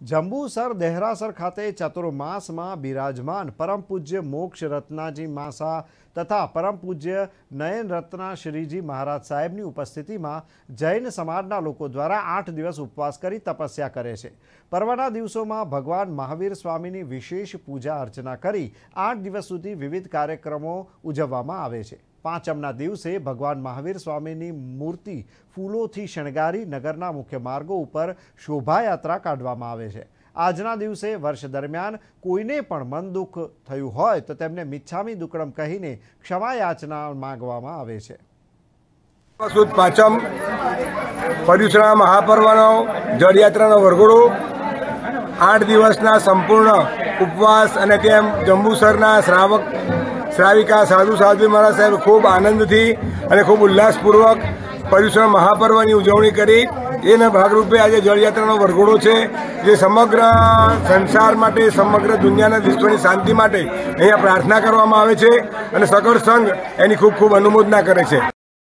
જંબુસર દહેરાસર ખાતે ચતુર્માસમાં બિરાજમાન પરમ પૂજ્ય મોક્ષ રત્નાજી માસા તથા પરમ પૂજ્ય નયન રત્ના શ્રીજી મહારાજ સાહેબની ઉપસ્થિતિમાં જૈન સમાજના લોકો દ્વારા આઠ દિવસ ઉપવાસ કરી તપસ્યા કરે છે પર્વના દિવસોમાં ભગવાન મહાવીર સ્વામીની વિશેષ પૂજા અર્ચના કરી આઠ દિવસ સુધી વિવિધ કાર્યક્રમો ઉજવવામાં આવે છે પાંચમના દિવસે ભગવાન મહાવીર સ્વામીની મૂર્તિ ફૂલોથી શણગારી નગરના મુખ્ય માર્ગો ઉપર શોભાયાત્રા કાઢવામાં આવે છે આજના દિવસે વર્ષ દરમિયાન કોઈને પણ મન દુઃખ થયું હોય તો તેમને મિચ્છામી દુકડમ કહીને ક્ષમા યાચના માંગવામાં આવે છે સુદ પાંચમ પર્યુષણા મહાપર્વનો જળયાત્રાનો વરઘોડો આઠ દિવસના સંપૂર્ણ ઉપવાસ અને તેમ જંબુસરના શ્રાવક શ્રાવિકા સાધુ સાધ્વી મહારાજ સાહેબ ખૂબ આનંદથી અને ખૂબ ઉલ્લાસપૂર્વક પર્યુષણ મહાપર્વની ઉજવણી કરી એના ભાગરૂપે આજે જળયાત્રાનો વરઘોડો છે જે સમગ્ર સંસાર માટે સમગ્ર દુનિયાના વિશ્વની શાંતિ માટે અહીંયા પ્રાર્થના કરવામાં આવે છે અને સગર સંઘ એની ખૂબ ખૂબ અનુમોદના કરે છે